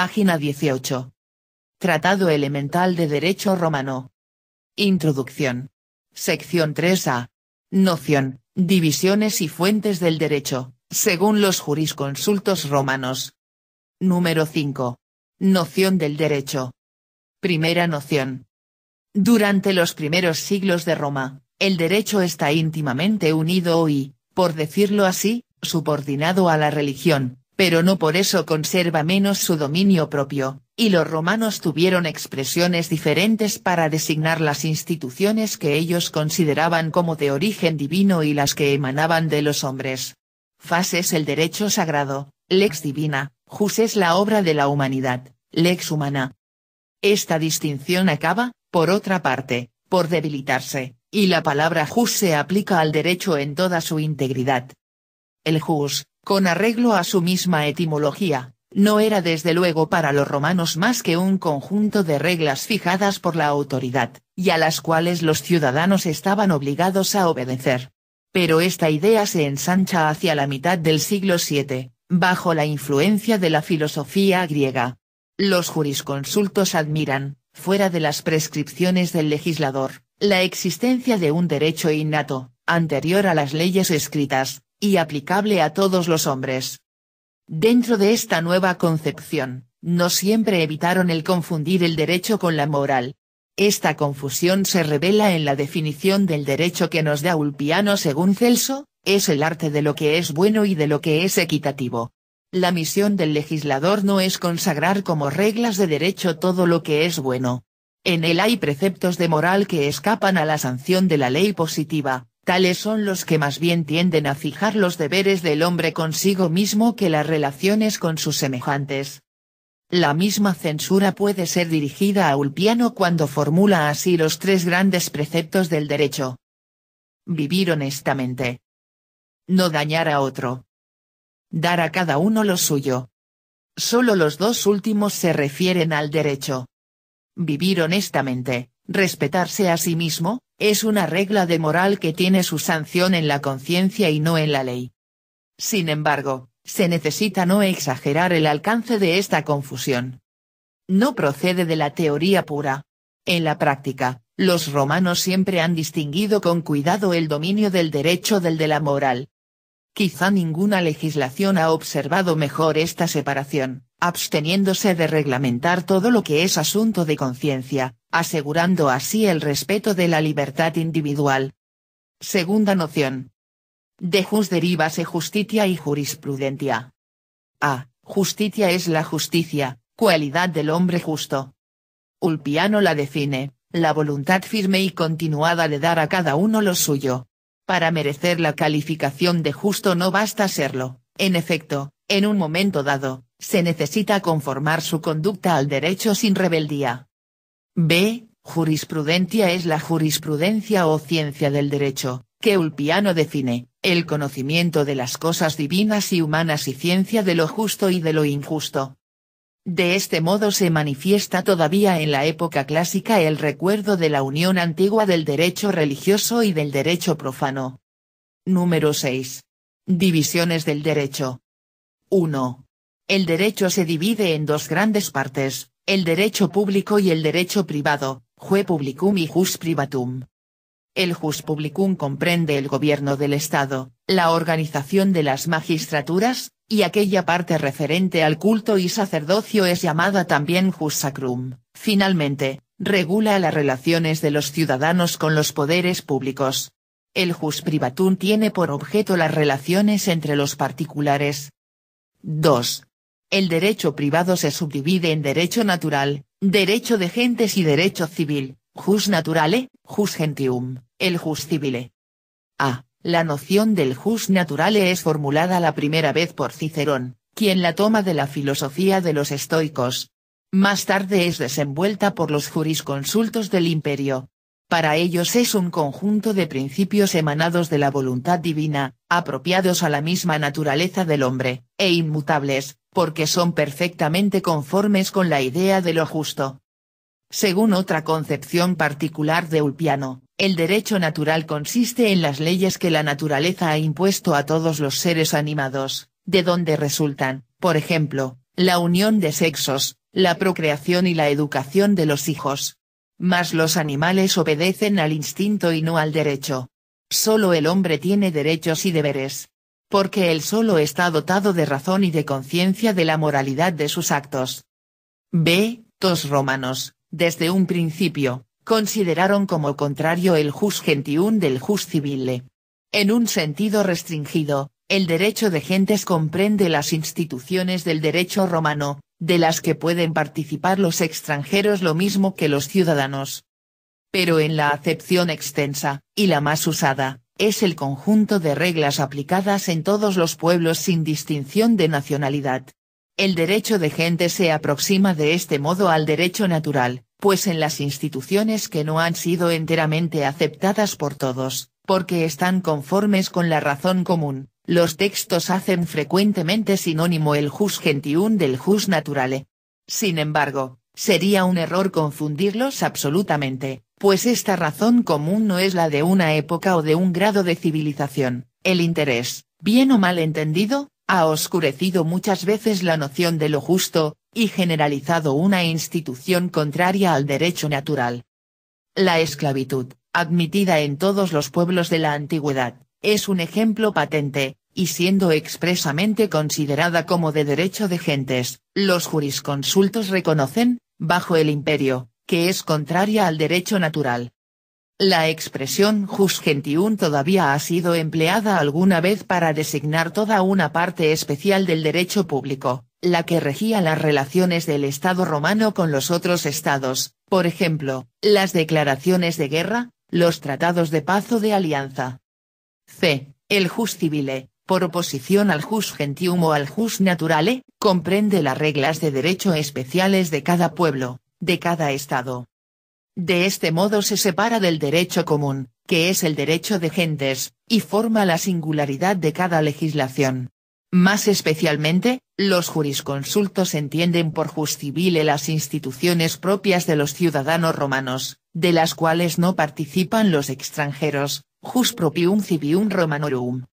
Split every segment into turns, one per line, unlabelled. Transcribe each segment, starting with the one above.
Página 18. Tratado Elemental de Derecho Romano. Introducción. Sección 3a. Noción, divisiones y fuentes del derecho, según los jurisconsultos romanos. Número 5. Noción del derecho. Primera noción. Durante los primeros siglos de Roma, el derecho está íntimamente unido y, por decirlo así, subordinado a la religión, pero no por eso conserva menos su dominio propio, y los romanos tuvieron expresiones diferentes para designar las instituciones que ellos consideraban como de origen divino y las que emanaban de los hombres. Fas es el derecho sagrado, lex divina, jus es la obra de la humanidad, lex humana. Esta distinción acaba, por otra parte, por debilitarse, y la palabra jus se aplica al derecho en toda su integridad. El jus, con arreglo a su misma etimología, no era desde luego para los romanos más que un conjunto de reglas fijadas por la autoridad, y a las cuales los ciudadanos estaban obligados a obedecer. Pero esta idea se ensancha hacia la mitad del siglo VII, bajo la influencia de la filosofía griega. Los jurisconsultos admiran, fuera de las prescripciones del legislador, la existencia de un derecho innato, anterior a las leyes escritas, y aplicable a todos los hombres. Dentro de esta nueva concepción, no siempre evitaron el confundir el derecho con la moral. Esta confusión se revela en la definición del derecho que nos da Ulpiano según Celso, es el arte de lo que es bueno y de lo que es equitativo. La misión del legislador no es consagrar como reglas de derecho todo lo que es bueno. En él hay preceptos de moral que escapan a la sanción de la ley positiva, tales son los que más bien tienden a fijar los deberes del hombre consigo mismo que las relaciones con sus semejantes. La misma censura puede ser dirigida a Ulpiano cuando formula así los tres grandes preceptos del derecho. Vivir honestamente. No dañar a otro. Dar a cada uno lo suyo. Solo los dos últimos se refieren al derecho. Vivir honestamente, respetarse a sí mismo, es una regla de moral que tiene su sanción en la conciencia y no en la ley. Sin embargo, se necesita no exagerar el alcance de esta confusión. No procede de la teoría pura. En la práctica, los romanos siempre han distinguido con cuidado el dominio del derecho del de la moral. Quizá ninguna legislación ha observado mejor esta separación absteniéndose de reglamentar todo lo que es asunto de conciencia, asegurando así el respeto de la libertad individual. Segunda noción. De jus derivase justitia y jurisprudencia. A. Justicia es la justicia, cualidad del hombre justo. Ulpiano la define, la voluntad firme y continuada de dar a cada uno lo suyo. Para merecer la calificación de justo no basta serlo, en efecto, en un momento dado, se necesita conformar su conducta al derecho sin rebeldía. B. Jurisprudencia es la jurisprudencia o ciencia del derecho, que Ulpiano define, el conocimiento de las cosas divinas y humanas y ciencia de lo justo y de lo injusto. De este modo se manifiesta todavía en la época clásica el recuerdo de la unión antigua del derecho religioso y del derecho profano. Número 6. Divisiones del derecho. 1. El derecho se divide en dos grandes partes, el derecho público y el derecho privado, jue publicum y jus privatum. El jus publicum comprende el gobierno del Estado, la organización de las magistraturas, y aquella parte referente al culto y sacerdocio es llamada también jus sacrum. Finalmente, regula las relaciones de los ciudadanos con los poderes públicos. El jus privatum tiene por objeto las relaciones entre los particulares, 2. El derecho privado se subdivide en derecho natural, derecho de gentes y derecho civil, jus naturale, jus gentium, el jus civile. A. La noción del jus naturale es formulada la primera vez por Cicerón, quien la toma de la filosofía de los estoicos. Más tarde es desenvuelta por los jurisconsultos del imperio. Para ellos es un conjunto de principios emanados de la voluntad divina, apropiados a la misma naturaleza del hombre, e inmutables, porque son perfectamente conformes con la idea de lo justo. Según otra concepción particular de Ulpiano, el derecho natural consiste en las leyes que la naturaleza ha impuesto a todos los seres animados, de donde resultan, por ejemplo, la unión de sexos, la procreación y la educación de los hijos. Mas los animales obedecen al instinto y no al derecho. Solo el hombre tiene derechos y deberes porque él solo está dotado de razón y de conciencia de la moralidad de sus actos. B. Tos romanos, desde un principio, consideraron como contrario el jus gentium del jus civile. En un sentido restringido, el derecho de gentes comprende las instituciones del derecho romano, de las que pueden participar los extranjeros lo mismo que los ciudadanos. Pero en la acepción extensa, y la más usada, es el conjunto de reglas aplicadas en todos los pueblos sin distinción de nacionalidad. El derecho de gente se aproxima de este modo al derecho natural, pues en las instituciones que no han sido enteramente aceptadas por todos, porque están conformes con la razón común, los textos hacen frecuentemente sinónimo el jus gentium del jus naturale. Sin embargo, sería un error confundirlos absolutamente, pues esta razón común no es la de una época o de un grado de civilización, el interés, bien o mal entendido, ha oscurecido muchas veces la noción de lo justo, y generalizado una institución contraria al derecho natural. La esclavitud, admitida en todos los pueblos de la antigüedad, es un ejemplo patente, y siendo expresamente considerada como de derecho de gentes, los jurisconsultos reconocen, bajo el imperio, que es contraria al derecho natural. La expresión jus gentium todavía ha sido empleada alguna vez para designar toda una parte especial del derecho público, la que regía las relaciones del Estado romano con los otros estados, por ejemplo, las declaraciones de guerra, los tratados de paz o de alianza. C. El jus civile, por oposición al jus gentium o al jus naturale, comprende las reglas de derecho especiales de cada pueblo, de cada Estado. De este modo se separa del derecho común, que es el derecho de gentes, y forma la singularidad de cada legislación. Más especialmente, los jurisconsultos entienden por jus civile las instituciones propias de los ciudadanos romanos, de las cuales no participan los extranjeros, jus propium civium romanorum.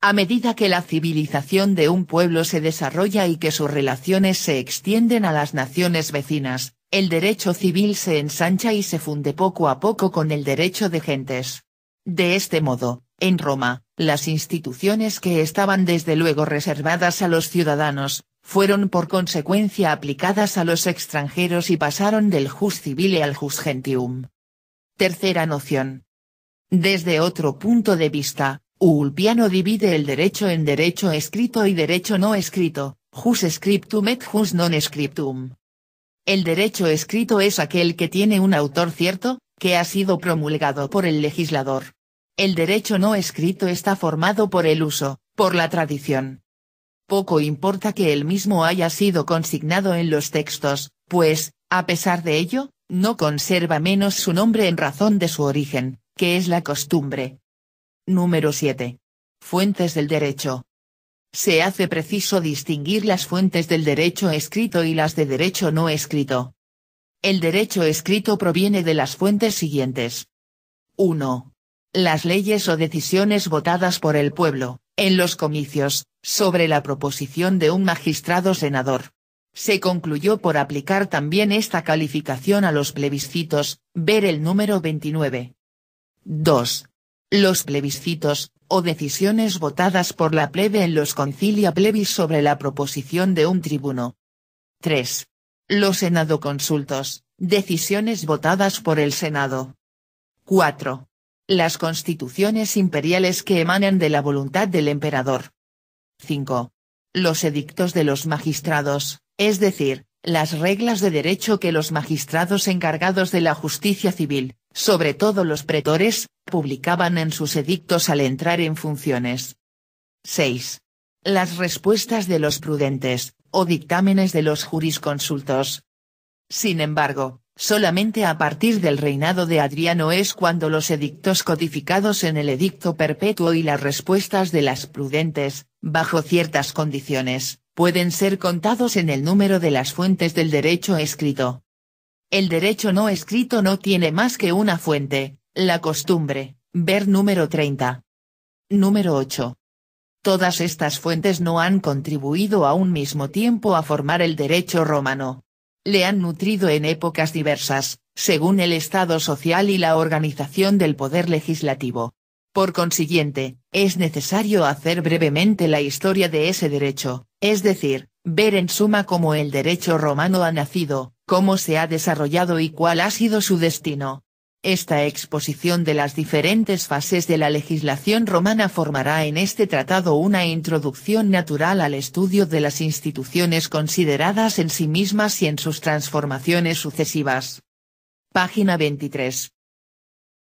A medida que la civilización de un pueblo se desarrolla y que sus relaciones se extienden a las naciones vecinas, el derecho civil se ensancha y se funde poco a poco con el derecho de gentes. De este modo, en Roma, las instituciones que estaban desde luego reservadas a los ciudadanos, fueron por consecuencia aplicadas a los extranjeros y pasaron del jus civile al jus gentium. Tercera noción. Desde otro punto de vista, Ulpiano divide el derecho en derecho escrito y derecho no escrito, jus scriptum et jus non scriptum. El derecho escrito es aquel que tiene un autor cierto, que ha sido promulgado por el legislador. El derecho no escrito está formado por el uso, por la tradición. Poco importa que el mismo haya sido consignado en los textos, pues, a pesar de ello, no conserva menos su nombre en razón de su origen, que es la costumbre. Número 7. Fuentes del derecho se hace preciso distinguir las fuentes del derecho escrito y las de derecho no escrito. El derecho escrito proviene de las fuentes siguientes. 1. Las leyes o decisiones votadas por el pueblo, en los comicios, sobre la proposición de un magistrado senador. Se concluyó por aplicar también esta calificación a los plebiscitos, ver el número 29. 2 los plebiscitos, o decisiones votadas por la plebe en los concilia plebis sobre la proposición de un tribuno. 3. Los senado consultos, decisiones votadas por el Senado. 4. Las constituciones imperiales que emanan de la voluntad del emperador. 5. Los edictos de los magistrados, es decir, las reglas de derecho que los magistrados encargados de la justicia civil, sobre todo los pretores, publicaban en sus edictos al entrar en funciones. 6. Las respuestas de los prudentes, o dictámenes de los jurisconsultos. Sin embargo, solamente a partir del reinado de Adriano es cuando los edictos codificados en el edicto perpetuo y las respuestas de las prudentes, bajo ciertas condiciones, pueden ser contados en el número de las fuentes del derecho escrito. El derecho no escrito no tiene más que una fuente, la costumbre, ver número 30. Número 8. Todas estas fuentes no han contribuido a un mismo tiempo a formar el derecho romano. Le han nutrido en épocas diversas, según el estado social y la organización del poder legislativo. Por consiguiente, es necesario hacer brevemente la historia de ese derecho, es decir, ver en suma cómo el derecho romano ha nacido, cómo se ha desarrollado y cuál ha sido su destino. Esta exposición de las diferentes fases de la legislación romana formará en este tratado una introducción natural al estudio de las instituciones consideradas en sí mismas y en sus transformaciones sucesivas. Página 23.